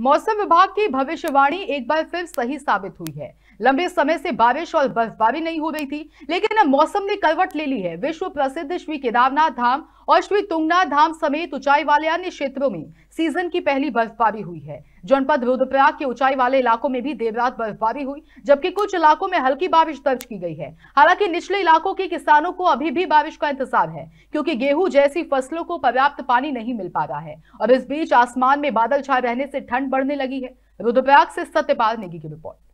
मौसम विभाग की भविष्यवाणी एक बार फिर सही साबित हुई है लंबे समय से बारिश और बर्फबारी नहीं हो रही थी लेकिन अब मौसम ने करवट ले ली है विश्व प्रसिद्ध श्री केदारनाथ धाम और श्री तुंगनाथ धाम समेत ऊंचाई वाले अन्य क्षेत्रों में सीजन की पहली बर्फबारी हुई है जनपद रुद्रप्रयाग के ऊंचाई वाले इलाकों में भी देर रात बर्फबारी हुई जबकि कुछ इलाकों में हल्की बारिश दर्ज की गई है हालांकि निचले इलाकों के किसानों को अभी भी बारिश का इंतजार है क्योंकि गेहूं जैसी फसलों को पर्याप्त पानी नहीं मिल पा रहा है और इस बीच आसमान में बादल छाए रहने से ठंड बढ़ने लगी है रुद्रप्रयाग से सत्यपाल नेगी की रिपोर्ट